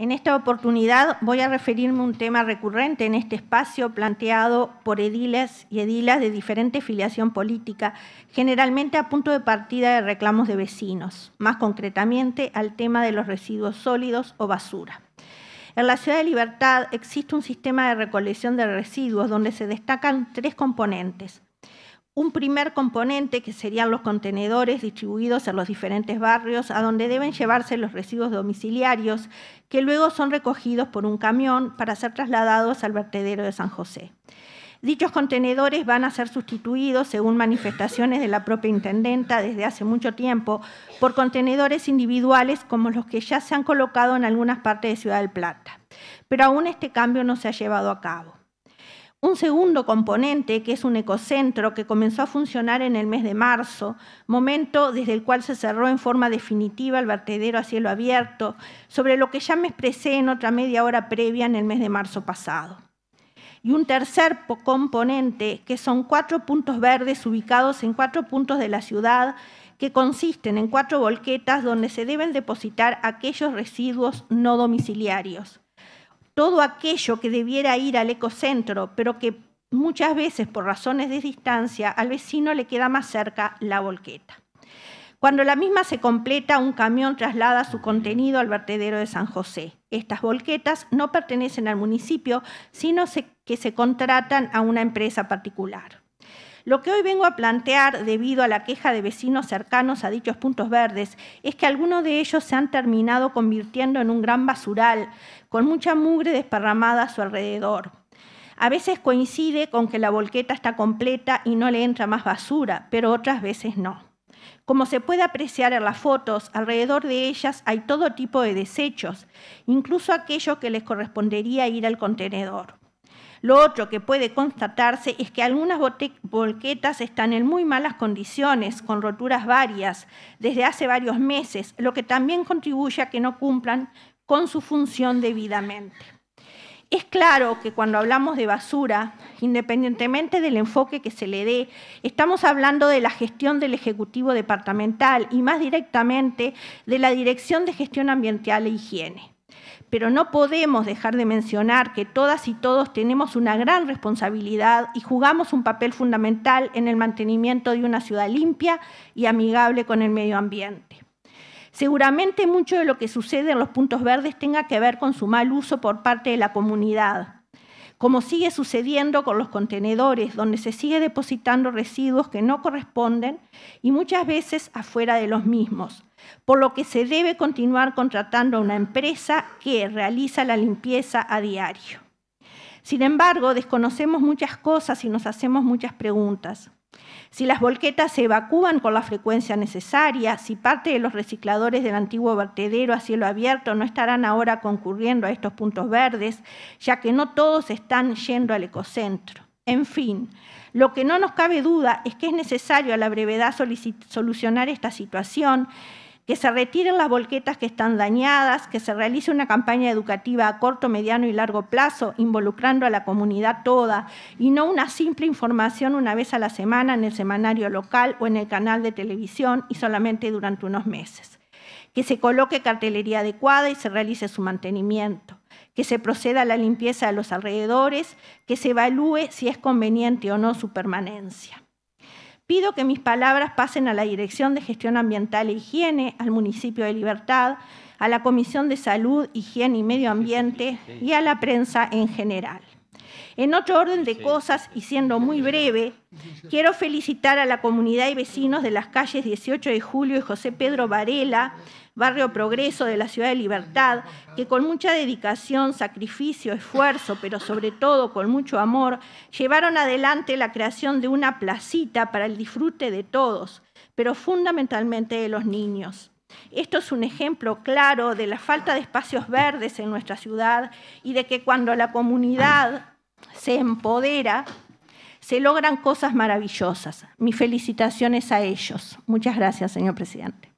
En esta oportunidad voy a referirme a un tema recurrente en este espacio planteado por ediles y edilas de diferente filiación política, generalmente a punto de partida de reclamos de vecinos, más concretamente al tema de los residuos sólidos o basura. En la Ciudad de Libertad existe un sistema de recolección de residuos donde se destacan tres componentes, un primer componente que serían los contenedores distribuidos en los diferentes barrios a donde deben llevarse los residuos domiciliarios que luego son recogidos por un camión para ser trasladados al vertedero de San José. Dichos contenedores van a ser sustituidos, según manifestaciones de la propia intendenta desde hace mucho tiempo, por contenedores individuales como los que ya se han colocado en algunas partes de Ciudad del Plata. Pero aún este cambio no se ha llevado a cabo. Un segundo componente, que es un ecocentro, que comenzó a funcionar en el mes de marzo, momento desde el cual se cerró en forma definitiva el vertedero a cielo abierto, sobre lo que ya me expresé en otra media hora previa en el mes de marzo pasado. Y un tercer componente, que son cuatro puntos verdes ubicados en cuatro puntos de la ciudad, que consisten en cuatro volquetas donde se deben depositar aquellos residuos no domiciliarios todo aquello que debiera ir al ecocentro, pero que muchas veces por razones de distancia al vecino le queda más cerca la volqueta. Cuando la misma se completa, un camión traslada su contenido al vertedero de San José. Estas volquetas no pertenecen al municipio, sino que se contratan a una empresa particular. Lo que hoy vengo a plantear, debido a la queja de vecinos cercanos a dichos puntos verdes, es que algunos de ellos se han terminado convirtiendo en un gran basural, con mucha mugre desparramada a su alrededor. A veces coincide con que la volqueta está completa y no le entra más basura, pero otras veces no. Como se puede apreciar en las fotos, alrededor de ellas hay todo tipo de desechos, incluso aquello que les correspondería ir al contenedor. Lo otro que puede constatarse es que algunas bolquetas están en muy malas condiciones, con roturas varias, desde hace varios meses, lo que también contribuye a que no cumplan con su función debidamente. Es claro que cuando hablamos de basura, independientemente del enfoque que se le dé, estamos hablando de la gestión del Ejecutivo Departamental y más directamente de la Dirección de Gestión Ambiental e Higiene. Pero no podemos dejar de mencionar que todas y todos tenemos una gran responsabilidad y jugamos un papel fundamental en el mantenimiento de una ciudad limpia y amigable con el medio ambiente. Seguramente mucho de lo que sucede en los puntos verdes tenga que ver con su mal uso por parte de la comunidad, como sigue sucediendo con los contenedores, donde se sigue depositando residuos que no corresponden y muchas veces afuera de los mismos, por lo que se debe continuar contratando a una empresa que realiza la limpieza a diario. Sin embargo, desconocemos muchas cosas y nos hacemos muchas preguntas. Si las volquetas se evacúan con la frecuencia necesaria, si parte de los recicladores del antiguo vertedero a cielo abierto no estarán ahora concurriendo a estos puntos verdes, ya que no todos están yendo al ecocentro. En fin, lo que no nos cabe duda es que es necesario a la brevedad solucionar esta situación que se retiren las bolquetas que están dañadas, que se realice una campaña educativa a corto, mediano y largo plazo, involucrando a la comunidad toda, y no una simple información una vez a la semana en el semanario local o en el canal de televisión y solamente durante unos meses. Que se coloque cartelería adecuada y se realice su mantenimiento que se proceda a la limpieza de los alrededores, que se evalúe si es conveniente o no su permanencia. Pido que mis palabras pasen a la Dirección de Gestión Ambiental e Higiene, al municipio de Libertad, a la Comisión de Salud, Higiene y Medio Ambiente y a la prensa en general. En otro orden de cosas, y siendo muy breve, quiero felicitar a la comunidad y vecinos de las calles 18 de Julio y José Pedro Varela, Barrio Progreso de la Ciudad de Libertad, que con mucha dedicación, sacrificio, esfuerzo, pero sobre todo con mucho amor, llevaron adelante la creación de una placita para el disfrute de todos, pero fundamentalmente de los niños. Esto es un ejemplo claro de la falta de espacios verdes en nuestra ciudad y de que cuando la comunidad se empodera, se logran cosas maravillosas. Mis felicitaciones a ellos. Muchas gracias, señor presidente.